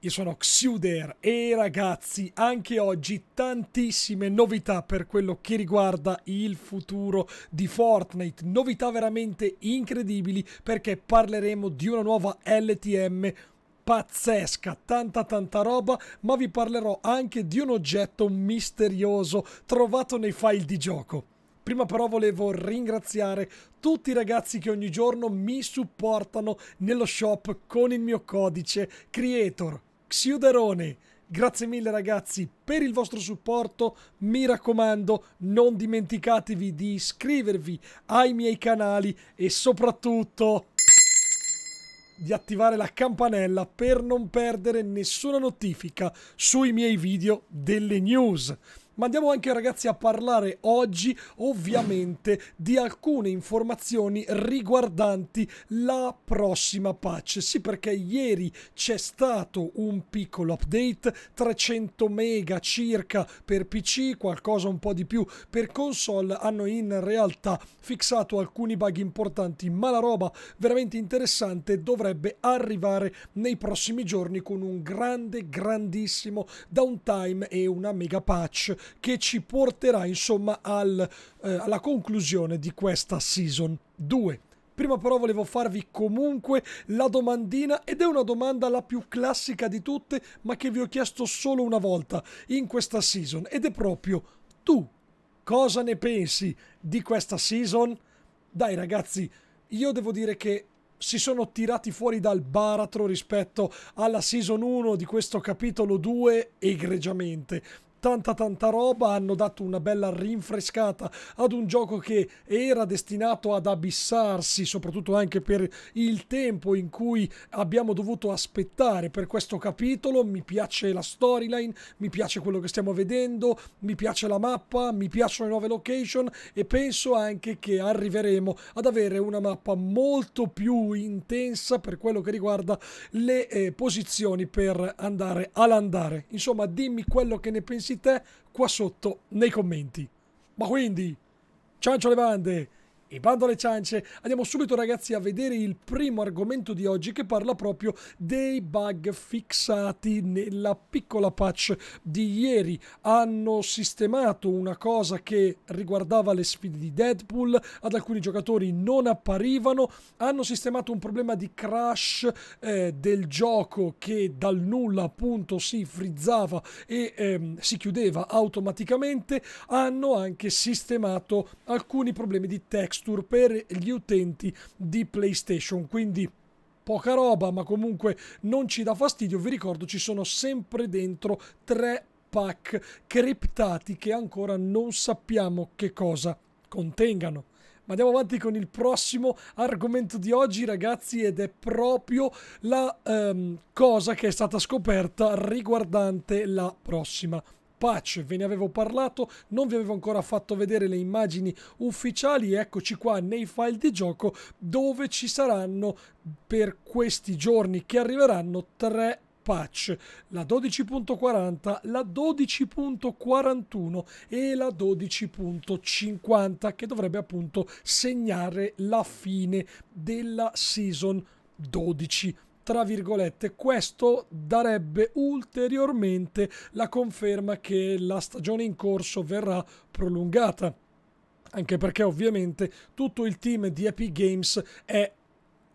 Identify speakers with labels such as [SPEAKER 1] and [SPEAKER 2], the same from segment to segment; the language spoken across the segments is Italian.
[SPEAKER 1] io sono Xuder e ragazzi, anche oggi tantissime novità per quello che riguarda il futuro di Fortnite, novità veramente incredibili perché parleremo di una nuova LTM pazzesca, tanta tanta roba, ma vi parlerò anche di un oggetto misterioso trovato nei file di gioco. Prima però volevo ringraziare tutti i ragazzi che ogni giorno mi supportano nello shop con il mio codice creator Xiuderone. Grazie mille ragazzi per il vostro supporto, mi raccomando non dimenticatevi di iscrivervi ai miei canali e soprattutto di attivare la campanella per non perdere nessuna notifica sui miei video delle news ma andiamo anche ragazzi a parlare oggi ovviamente di alcune informazioni riguardanti la prossima patch. Sì, perché ieri c'è stato un piccolo update, 300 mega circa per PC, qualcosa un po' di più per console, hanno in realtà fissato alcuni bug importanti, ma la roba veramente interessante dovrebbe arrivare nei prossimi giorni con un grande, grandissimo downtime e una mega patch che ci porterà insomma al, eh, alla conclusione di questa season 2. Prima però volevo farvi comunque la domandina ed è una domanda la più classica di tutte ma che vi ho chiesto solo una volta in questa season ed è proprio tu cosa ne pensi di questa season? Dai ragazzi, io devo dire che si sono tirati fuori dal baratro rispetto alla season 1 di questo capitolo 2 egregiamente tanta tanta roba, hanno dato una bella rinfrescata ad un gioco che era destinato ad abissarsi, soprattutto anche per il tempo in cui abbiamo dovuto aspettare per questo capitolo. Mi piace la storyline, mi piace quello che stiamo vedendo, mi piace la mappa, mi piacciono le nuove location e penso anche che arriveremo ad avere una mappa molto più intensa per quello che riguarda le eh, posizioni per andare all'andare. Insomma, dimmi quello che ne pensi te qua sotto nei commenti. Ma quindi, ciancio le bande! E bando alle ciance, andiamo subito ragazzi a vedere il primo argomento di oggi che parla proprio dei bug fissati nella piccola patch di ieri. Hanno sistemato una cosa che riguardava le sfide di Deadpool, ad alcuni giocatori non apparivano, hanno sistemato un problema di crash eh, del gioco che dal nulla appunto si frizzava e ehm, si chiudeva automaticamente, hanno anche sistemato alcuni problemi di texture fixture per gli utenti di PlayStation. Quindi poca roba, ma comunque non ci dà fastidio. Vi ricordo, ci sono sempre dentro tre pack criptati che ancora non sappiamo che cosa contengano. Ma andiamo avanti con il prossimo argomento di oggi, ragazzi, ed è proprio la ehm, cosa che è stata scoperta riguardante la prossima patch, ve ne avevo parlato, non vi avevo ancora fatto vedere le immagini ufficiali, eccoci qua nei file di gioco dove ci saranno per questi giorni che arriveranno tre patch, la 12.40, la 12.41 e la 12.50 che dovrebbe appunto segnare la fine della season 12 tra virgolette, questo darebbe ulteriormente la conferma che la stagione in corso verrà prolungata anche perché ovviamente tutto il team di Epic Games è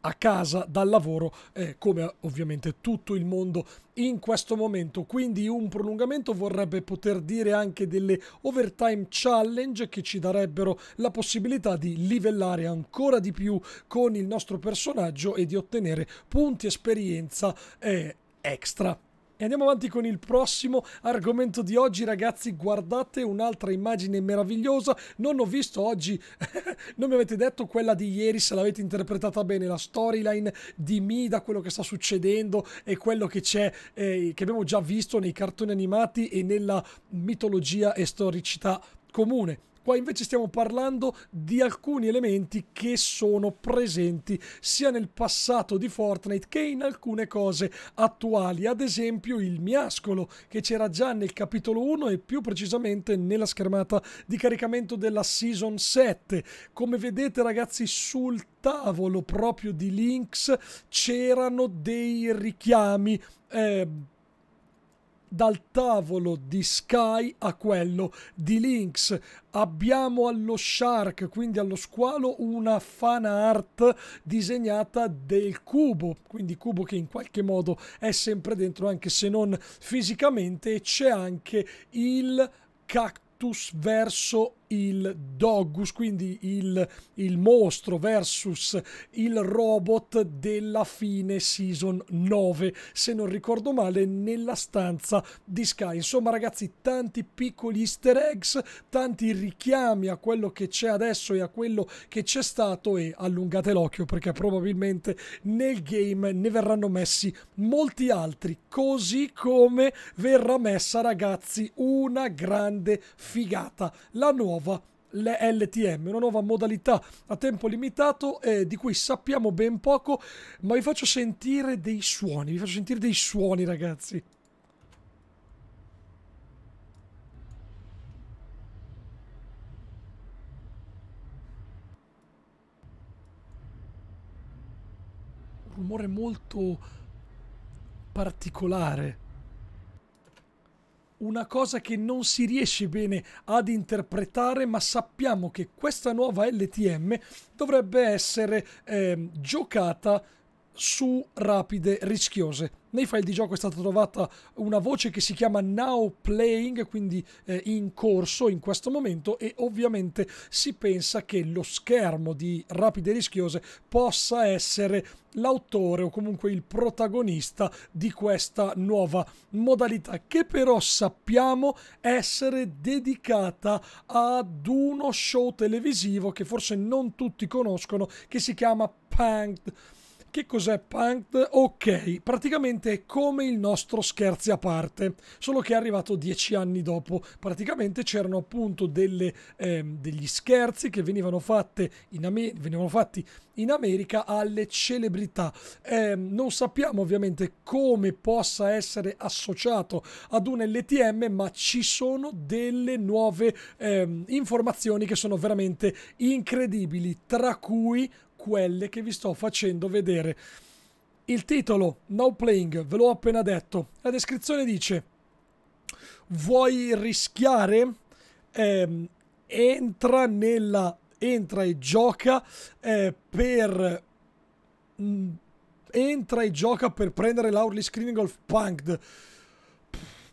[SPEAKER 1] a casa dal lavoro, eh, come ovviamente tutto il mondo in questo momento. Quindi un prolungamento vorrebbe poter dire anche delle overtime challenge che ci darebbero la possibilità di livellare ancora di più con il nostro personaggio e di ottenere punti esperienza eh, extra. E andiamo avanti con il prossimo argomento di oggi, ragazzi. Guardate un'altra immagine meravigliosa. Non ho visto oggi, non mi avete detto quella di ieri, se l'avete interpretata bene, la storyline di Mida, quello che sta succedendo e quello che c'è, eh, che abbiamo già visto nei cartoni animati e nella mitologia e storicità comune. Qua invece stiamo parlando di alcuni elementi che sono presenti sia nel passato di Fortnite che in alcune cose attuali, ad esempio il miascolo che c'era già nel capitolo 1 e più precisamente nella schermata di caricamento della Season 7. Come vedete ragazzi sul tavolo proprio di Lynx c'erano dei richiami eh, dal tavolo di Sky a quello di Lynx. Abbiamo allo Shark, quindi allo squalo, una fan art disegnata del cubo, quindi cubo che in qualche modo è sempre dentro anche se non fisicamente e c'è anche il cactus verso il Dogus, quindi il, il mostro versus il robot della fine season 9, se non ricordo male, nella stanza di Sky. Insomma ragazzi, tanti piccoli easter eggs, tanti richiami a quello che c'è adesso e a quello che c'è stato e allungate l'occhio perché probabilmente nel game ne verranno messi molti altri, così come verrà messa ragazzi una grande figata, la nuova nuova LTM, una nuova modalità a tempo limitato eh, di cui sappiamo ben poco, ma vi faccio sentire dei suoni, vi faccio sentire dei suoni ragazzi. Un rumore molto particolare una cosa che non si riesce bene ad interpretare, ma sappiamo che questa nuova LTM dovrebbe essere eh, giocata su rapide rischiose. Nei file di gioco è stata trovata una voce che si chiama Now Playing, quindi eh, in corso in questo momento e ovviamente si pensa che lo schermo di Rapide Rischiose possa essere l'autore o comunque il protagonista di questa nuova modalità che però sappiamo essere dedicata ad uno show televisivo che forse non tutti conoscono che si chiama Punked che cos'è Punked? Ok, praticamente è come il nostro scherzi a parte, solo che è arrivato dieci anni dopo. Praticamente c'erano appunto delle, eh, degli scherzi che venivano, venivano, fatti in America alle celebrità. Eh, non sappiamo ovviamente come possa essere associato ad un LTM, ma ci sono delle nuove eh, informazioni che sono veramente incredibili, tra cui quelle che vi sto facendo vedere. Il titolo, No Playing, ve l'ho appena detto. La descrizione dice, vuoi rischiare? Eh, entra, nella, entra e gioca eh, per... Mh, mm, entra e gioca per prendere l'Hourly Screening of Punked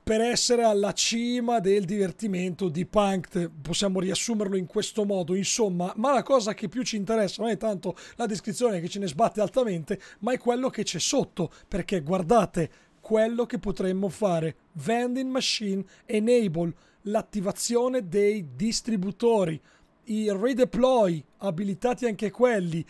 [SPEAKER 1] per essere alla cima del divertimento di Punked. Possiamo riassumerlo in questo modo, insomma. Ma la cosa che più ci interessa non è tanto la descrizione che ce ne sbatte altamente, ma è quello che c'è sotto. Perché guardate quello che potremmo fare. Vending Machine Enable, l'attivazione dei distributori i redeploy abilitati anche quelli,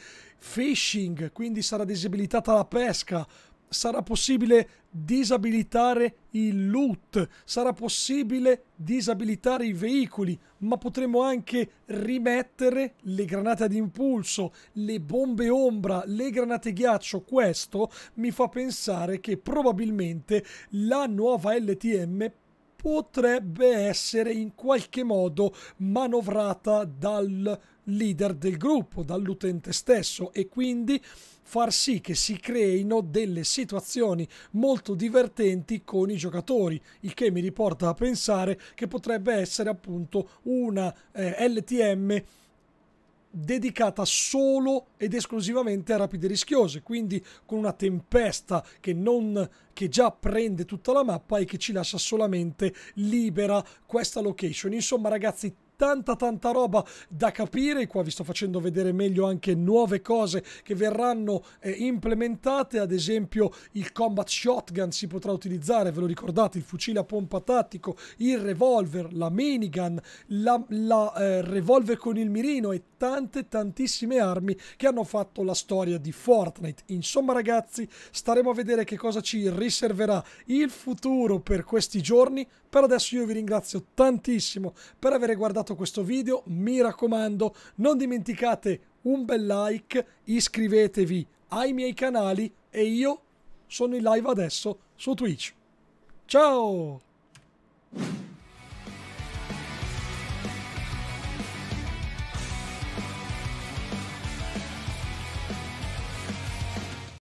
[SPEAKER 1] Phishing, quindi sarà disabilitata la pesca, sarà possibile disabilitare il loot, sarà possibile disabilitare i veicoli, ma potremo anche rimettere le granate ad impulso, le bombe ombra, le granate ghiaccio. Questo mi fa pensare che probabilmente la nuova LTM potrebbe essere in qualche modo manovrata dal leader del gruppo, dall'utente stesso e quindi far sì che si creino delle situazioni molto divertenti con i giocatori, il che mi riporta a pensare che potrebbe essere appunto una eh, LTM dedicata solo ed esclusivamente a rapide rischiose, quindi con una tempesta che, non, che già prende tutta la mappa e che ci lascia solamente libera questa location. Insomma, ragazzi, tanta tanta roba da capire, qua vi sto facendo vedere meglio anche nuove cose che verranno eh, implementate, ad esempio il combat shotgun si potrà utilizzare, ve lo ricordate, il fucile a pompa tattico, il revolver, la minigun, la, la eh, revolver con il mirino e tante tantissime armi che hanno fatto la storia di Fortnite. Insomma ragazzi, staremo a vedere che cosa ci riserverà il futuro per questi giorni, per adesso io vi ringrazio tantissimo per aver guardato questo video, mi raccomando non dimenticate un bel like, iscrivetevi ai miei canali e io sono in live adesso su Twitch. Ciao!